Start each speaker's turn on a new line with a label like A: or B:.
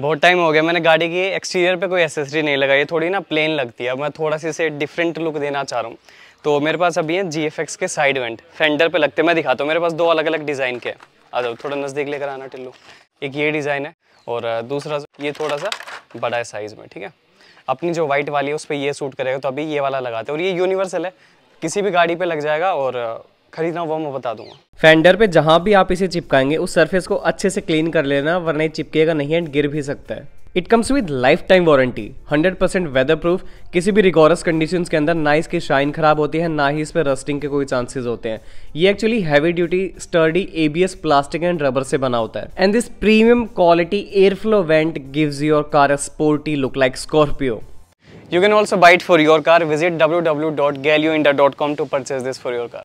A: बहुत टाइम हो गया मैंने गाड़ी की एक्सटीरियर पे कोई एसेसरी नहीं लगाई थोड़ी ना प्लेन लगती है अब मैं थोड़ा सी इसे डिफरेंट लुक देना चाह रहा हूँ तो मेरे पास अभी है जी के साइड वेंट फेंडर पे लगते मैं दिखाता हूँ मेरे पास दो अलग अलग डिज़ाइन के आ जाओ थोड़ा नज़दीक लेकर आना टिल्लू एक ये डिज़ाइन है और दूसरा ये थोड़ा सा बड़ा है साइज़ में ठीक है अपनी जो वाइट वाली है उस पर ये सूट करेगा तो अभी ये वाला लगाते हैं और ये यूनिवर्सल है किसी भी गाड़ी पे लग जाएगा और खरीदना वो मैं बता दूंगा फेंडर पे जहाँ भी आप इसे चिपकाएंगे उस सरफेस को अच्छे से क्लीन कर लेना वरना ये चिपकेगा नहीं एंड गिर भी सकता है it comes with lifetime warranty 100% percent weatherproof किसी भी रिगोरस कंडीशन के अंदर ना इसकी शाइन खराब होती है ना ही इस पर रस्टिंग के कोई चांसेस होते हैं ये actually heavy duty sturdy ABS plastic and rubber से बना होता है and this premium quality air flow vent gives your car sporty look like Scorpio You can also buy W for your car. Visit www.galioindia.com to purchase this for your car.